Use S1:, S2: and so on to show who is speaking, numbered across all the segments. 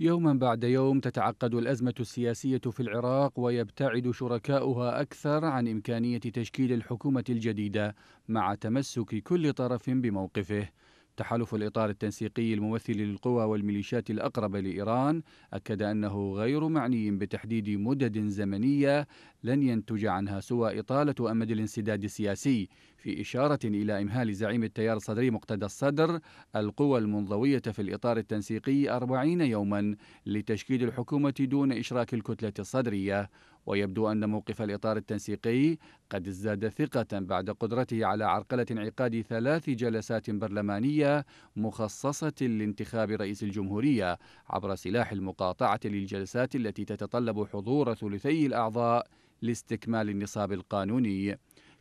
S1: يوما بعد يوم تتعقد الأزمة السياسية في العراق ويبتعد شركاؤها أكثر عن إمكانية تشكيل الحكومة الجديدة مع تمسك كل طرف بموقفه تحالف الإطار التنسيقي الممثل للقوى والميليشيات الأقرب لإيران أكد أنه غير معني بتحديد مدد زمنية لن ينتج عنها سوى إطالة أمد الانسداد السياسي في إشارة إلى إمهال زعيم التيار الصدري مقتدى الصدر القوى المنضوية في الإطار التنسيقي أربعين يوما لتشكيل الحكومة دون إشراك الكتلة الصدرية ويبدو أن موقف الإطار التنسيقي قد ازداد ثقة بعد قدرته على عرقلة انعقاد ثلاث جلسات برلمانية مخصصة لانتخاب رئيس الجمهورية عبر سلاح المقاطعة للجلسات التي تتطلب حضور ثلثي الأعضاء لاستكمال النصاب القانوني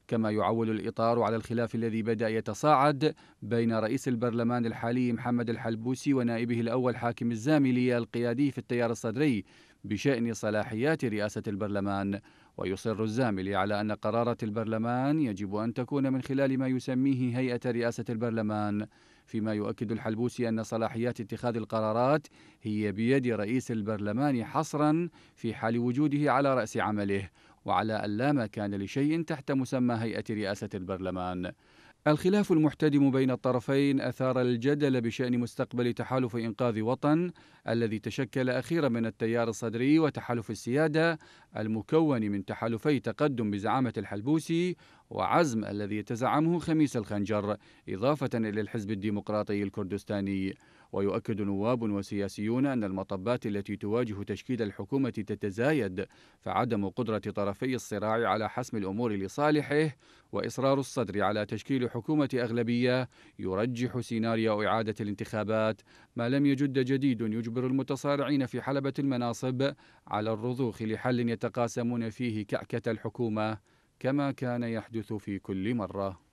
S1: كما يعول الإطار على الخلاف الذي بدأ يتصاعد بين رئيس البرلمان الحالي محمد الحلبوسي ونائبه الأول حاكم الزاملي القيادي في التيار الصدري بشأن صلاحيات رئاسة البرلمان ويصر الزاملي على أن قرارة البرلمان يجب أن تكون من خلال ما يسميه هيئة رئاسة البرلمان فيما يؤكد الحلبوسي أن صلاحيات اتخاذ القرارات هي بيد رئيس البرلمان حصرا في حال وجوده على رأس عمله وعلى أن لا مكان لشيء تحت مسمى هيئة رئاسة البرلمان الخلاف المحتدم بين الطرفين أثار الجدل بشأن مستقبل تحالف إنقاذ وطن الذي تشكل أخيرا من التيار الصدري وتحالف السيادة المكون من تحالفي تقدم بزعامة الحلبوسي وعزم الذي تزعمه خميس الخنجر إضافة إلى الحزب الديمقراطي الكردستاني ويؤكد نواب وسياسيون أن المطبات التي تواجه تشكيل الحكومة تتزايد فعدم قدرة طرفي الصراع على حسم الأمور لصالحه وإصرار الصدر على تشكيل حكومة أغلبية يرجح سيناريو إعادة الانتخابات ما لم يجد جديد يجبر المتصارعين في حلبة المناصب على الرضوخ لحل يتقاسمون فيه كعكة الحكومة كما كان يحدث في كل مره